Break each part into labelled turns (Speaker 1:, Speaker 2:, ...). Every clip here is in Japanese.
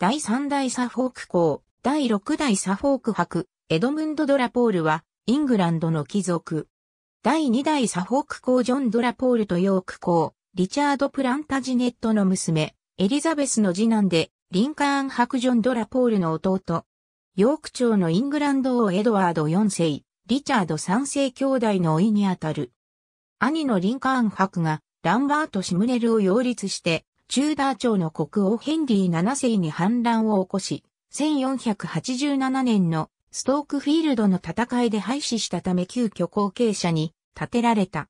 Speaker 1: 第3代サフォーク公、第6代サフォーク伯、エドムンド・ドラポールは、イングランドの貴族。第2代サフォーク公ジョン・ドラポールとヨーク公、リチャード・プランタジネットの娘、エリザベスの次男で、リンカーン伯ジョン・ドラポールの弟。ヨーク朝のイングランド王エドワード4世、リチャード3世兄弟の甥にあたる。兄のリンカーン伯が、ランバート・シムネルを擁立して、チューダー朝の国王ヘンリー7世に反乱を起こし、1487年のストークフィールドの戦いで廃止したため急遽後継者に建てられた。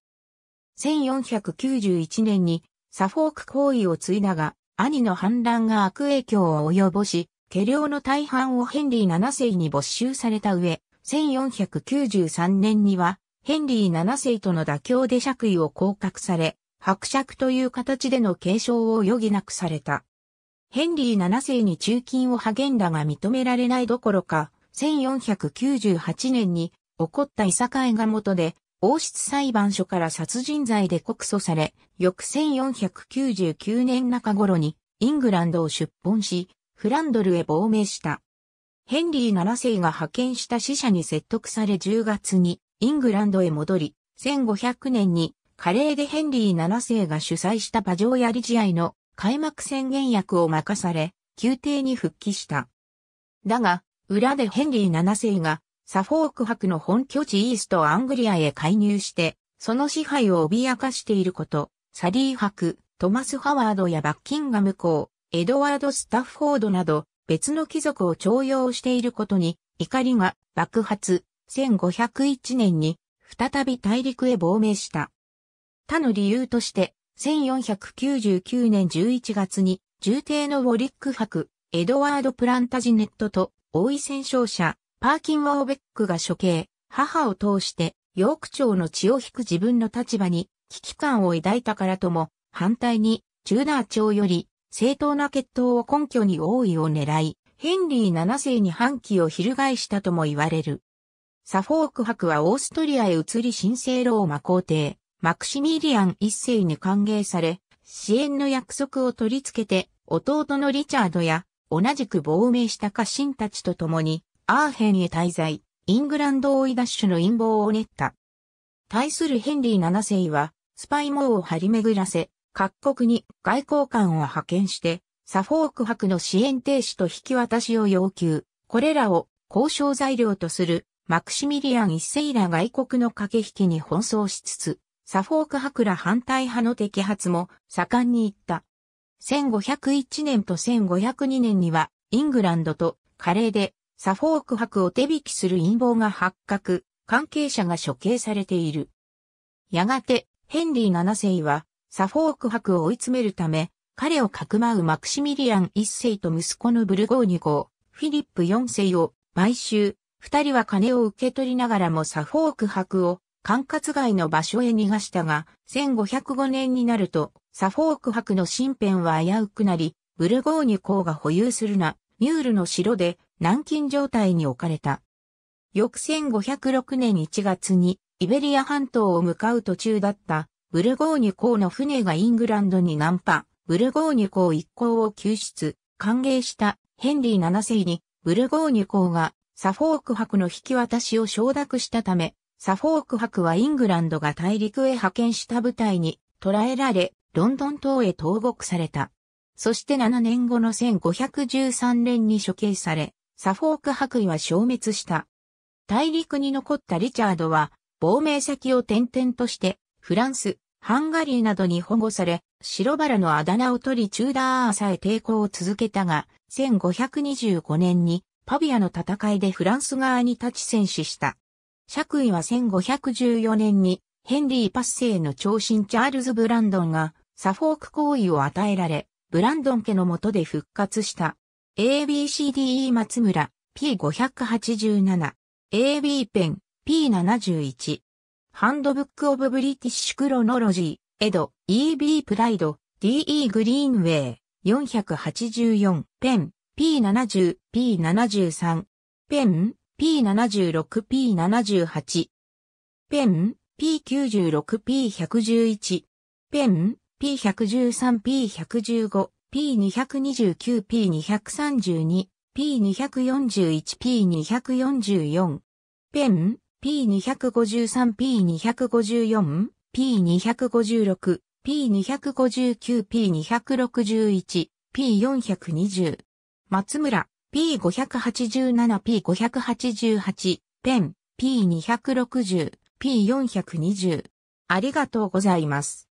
Speaker 1: 1491年にサフォーク行為を継いだが、兄の反乱が悪影響を及ぼし、家領の大半をヘンリー7世に没収された上、1493年にはヘンリー7世との妥協で爵位を降格され、伯爵という形での継承を余儀なくされた。ヘンリー7世に中金を励んだが認められないどころか、1498年に起こったいさかいが元で、王室裁判所から殺人罪で告訴され、翌1499年中頃にイングランドを出奔し、フランドルへ亡命した。ヘンリー7世が派遣した使者に説得され10月にイングランドへ戻り、1500年にカレーでヘンリー7世が主催した馬上やり試合の開幕宣言役を任され、宮廷に復帰した。だが、裏でヘンリー7世がサフォーク博の本拠地イーストアングリアへ介入して、その支配を脅かしていること、サリー博、トマス・ハワードやバッキンガム公、エドワード・スタッフォードなど別の貴族を徴用していることに怒りが爆発、1501年に再び大陸へ亡命した。他の理由として、1499年11月に、重帝のウォリック博、エドワード・プランタジネットと、王位戦勝者、パーキン・ウォーベックが処刑、母を通して、ヨーク朝の血を引く自分の立場に、危機感を抱いたからとも、反対に、チューダー朝より、正当な血統を根拠に王位を狙い、ヘンリー7世に反旗を翻したとも言われる。サフォーク博はオーストリアへ移り神聖ローマ皇帝、マクシミリアン一世に歓迎され、支援の約束を取り付けて、弟のリチャードや、同じく亡命した家臣たちと共に、アーヘンへ滞在、イングランド追いダッシュの陰謀を練った。対するヘンリー七世は、スパイ網を張り巡らせ、各国に外交官を派遣して、サフォーク博の支援停止と引き渡しを要求。これらを交渉材料とするマクシミリアン一世ら外国の駆け引きに奔走しつつ、サフォーク博ら反対派の摘発も盛んに行った。1501年と1502年には、イングランドとカレーでサフォーク博を手引きする陰謀が発覚、関係者が処刑されている。やがて、ヘンリー7世は、サフォーク博を追い詰めるため、彼をかくまうマクシミリアン1世と息子のブルゴーニュ号、フィリップ4世を買収、二人は金を受け取りながらもサフォーク博を管轄外の場所へ逃がしたが、1505年になると、サフォーク博の身辺は危うくなり、ブルゴーニュ公が保有するな、ミュールの城で軟禁状態に置かれた。翌1506年1月に、イベリア半島を向かう途中だった、ブルゴーニュ公の船がイングランドに難破、ブルゴーニュ公一行を救出、歓迎したヘンリー7世に、ブルゴーニュ公がサフォーク博の引き渡しを承諾したため、サフォーク博はイングランドが大陸へ派遣した部隊に捕らえられ、ロンドン島へ投獄された。そして7年後の1513年に処刑され、サフォーク博位は消滅した。大陸に残ったリチャードは、亡命先を転々として、フランス、ハンガリーなどに保護され、白バラのあだ名を取りチューダーアーサへ抵抗を続けたが、1525年にパビアの戦いでフランス側に立ち戦死した。爵位は1514年にヘンリーパッセイの長身チャールズ・ブランドンがサフォーク行為を与えられ、ブランドン家のもとで復活した ABCDE 松村 P587 AB ペン P71 ハンドブック・オブ・ブリティッシュ・クロノロジー、エド、EB プライド、DE グリーンウェイ、484、ペン、P70、P73、ペン、P76、P78。ペン、P96、P111。ペン、P113、P115、P229、P232、P241、P244。ペン、P253、P254、P256、P259、P261、P420。松村、P587、P588、ペン、P260、P420。ありがとうございます。